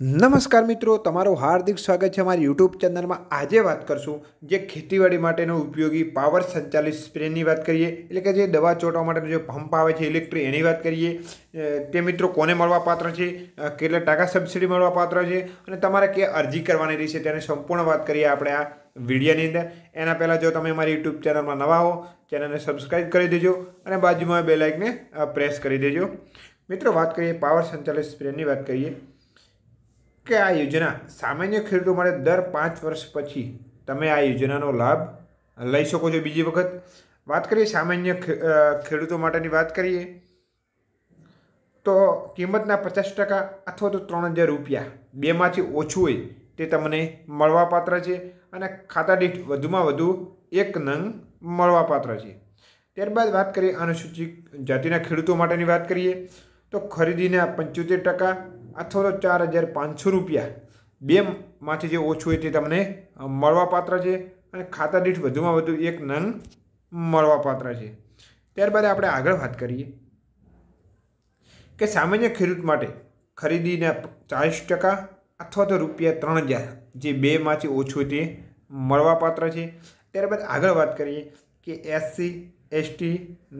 નમસ્કાર મિત્રો તમારું હાર્દિક સ્વાગત છે અમારી યુટ્યુબ ચેનલમાં આજે વાત કરશું જે ખેતીવાડી માટેનો ઉપયોગી પાવર સંચાલિત સ્પ્રેની વાત કરીએ એટલે કે જે દવા ચોંટવા માટેનો જે પંપ આવે છે ઇલેક્ટ્રિક એની વાત કરીએ તે મિત્રો કોને મળવા પાત્ર છે કેટલા ટકા સબસિડી મળવા પાત્ર છે અને તમારે કે અરજી કરવાની રહેશે તેની સંપૂર્ણ વાત કરીએ આપણે આ વિડીયોની અંદર એના પહેલાં જો તમે મારી યુટ્યુબ ચેનલમાં નવા હો ચેનલને સબસ્ક્રાઈબ કરી દેજો અને બાજુમાં બે લાઇકને પ્રેસ કરી દેજો મિત્રો વાત કરીએ પાવર સંચાલિત સ્પ્રેની વાત કરીએ કે આ યોજના સામાન્ય ખેડૂતો માટે દર પાંચ વર્ષ પછી તમે આ યોજનાનો લાભ લઈ શકો છો બીજી વખત વાત કરીએ સામાન્ય ખેડૂતો માટેની વાત કરીએ તો કિંમતના પચાસ ટકા અથવા તો ત્રણ હજાર રૂપિયા બેમાંથી ઓછું હોય તે તમને મળવાપાત્ર છે અને ખાતા દીઠ વધુમાં વધુ એક નંગ મળવાપાત્ર છે ત્યારબાદ વાત કરીએ અનુસૂચિત જાતિના ખેડૂતો માટેની વાત કરીએ તો ખરીદીના પંચોતેર ટકા અથવા તો ચાર હજાર પાંચસો રૂપિયા બેમાંથી જે ઓછું હોય તે તમને મળવાપાત્ર છે અને ખાતા દીઠ વધુમાં વધુ એક નન મળવાપાત્ર છે ત્યારબાદ આપણે આગળ વાત કરીએ કે સામાન્ય ખેડૂત માટે ખરીદીને ચાલીસ ટકા અથવા તો રૂપિયા ત્રણ હજાર જે બેમાંથી ઓછું હોય તે મળવાપાત્ર છે ત્યારબાદ આગળ વાત કરીએ કે એસસી એસટી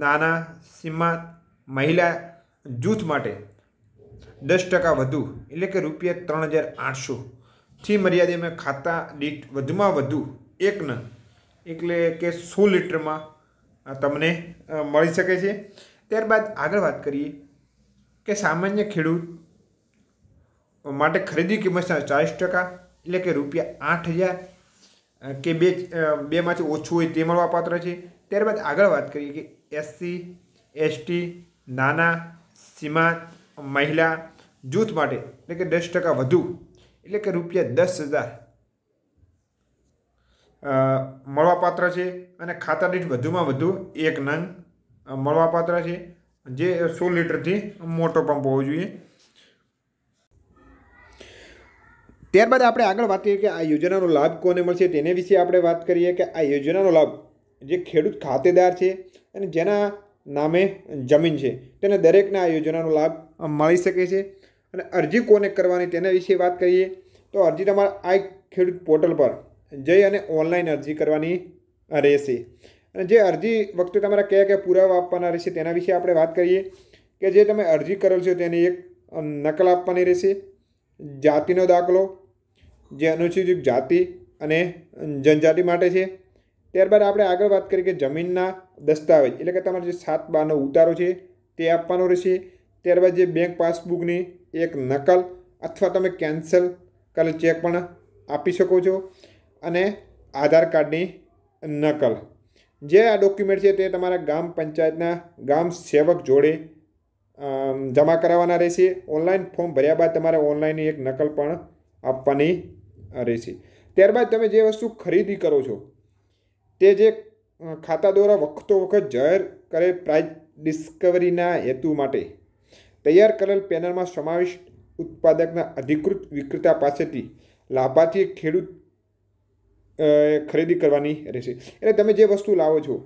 નાના સીમા મહિલા જૂથ માટે દસ ટકા વધુ એટલે કે રૂપિયા ત્રણ હજાર આઠસોથી મર્યાદામાં ખાતા દીઠ વધુમાં વધુ એક એકના એટલે કે સો લીટરમાં તમને મળી શકે છે ત્યારબાદ આગળ વાત કરીએ કે સામાન્ય ખેડૂત માટે ખરીદી કિંમતના ચાલીસ ટકા એટલે કે રૂપિયા આઠ હજાર કે બે બેમાંથી ઓછું હોય તે મળવાપાત્ર છે ત્યારબાદ આગળ વાત કરીએ કે એસસી એસટી નાના સીમાંત મહિલા જૂથ માટે એટલે કે દસ ટકા વધુ એટલે કે રૂપિયા દસ હજાર મળવાપાત્ર છે અને ખાતા દીઠ વધુમાં વધુ એક નંગ મળવાપાત્ર છે જે સો લીટરથી મોટો પંપ હોવો જોઈએ ત્યારબાદ આપણે આગળ વાત કરીએ કે આ યોજનાનો લાભ કોને મળશે તેને વિશે આપણે વાત કરીએ કે આ યોજનાનો લાભ જે ખેડૂત ખાતેદાર છે અને જેના નામે જમીન છે તેને દરેકને આ યોજનાનો લાભ મળી શકે છે અને અરજી કોને કરવાની તેના વિશે વાત કરીએ તો અરજી તમારે આ ખેડૂત પોર્ટલ પર જઈ અને ઓનલાઈન અરજી કરવાની રહેશે અને જે અરજી વખતે તમારા કયા કયા પુરાવા આપવાના રહેશે તેના વિશે આપણે વાત કરીએ કે જે તમે અરજી કરો છો તેની એક નકલ આપવાની રહેશે જાતિનો દાખલો જે અનુસૂચિત જાતિ અને જનજાતિ માટે છે ત્યારબાદ આપણે આગળ વાત કરીએ કે જમીનના દસ્તાવેજ એટલે કે તમારે જે સાત બારનો ઉતારો છે તે આપવાનો રહેશે ત્યારબાદ જે બેંક પાસબુકની એક નકલ અથવા તમે કેન્સલ કરેલ ચેક પણ આપી શકો છો અને આધાર કાર્ડની નકલ જે આ ડોક્યુમેન્ટ છે તે તમારા ગામ પંચાયતના ગામ સેવક જોડે જમા કરાવવાના રહેશે ઓનલાઈન ફોર્મ ભર્યા બાદ તમારે ઓનલાઈન એક નકલ પણ આપવાની રહેશે ત્યારબાદ તમે જે વસ્તુ ખરીદી કરો છો તે જે ખાતા દ્વારા વખતો વખત જાહેર કરે પ્રાઇઝ ડિસ્કવરીના હેતુ માટે તૈયાર કરેલ પેનલમાં સમાવિષ્ટ ઉત્પાદકના અધિકૃત વિક્રેતા પાસેથી લાભાર્થી ખેડૂત ખરીદી કરવાની રહેશે એટલે તમે જે વસ્તુ લાવો છો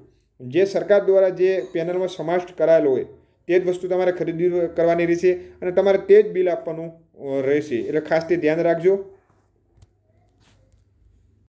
જે સરકાર દ્વારા જે પેનલમાં સમાવિષ્ટ કરાયેલો હોય તે જ વસ્તુ તમારે ખરીદી કરવાની રહેશે અને તમારે તે જ બિલ આપવાનું રહેશે એટલે ખાસ તે ધ્યાન રાખજો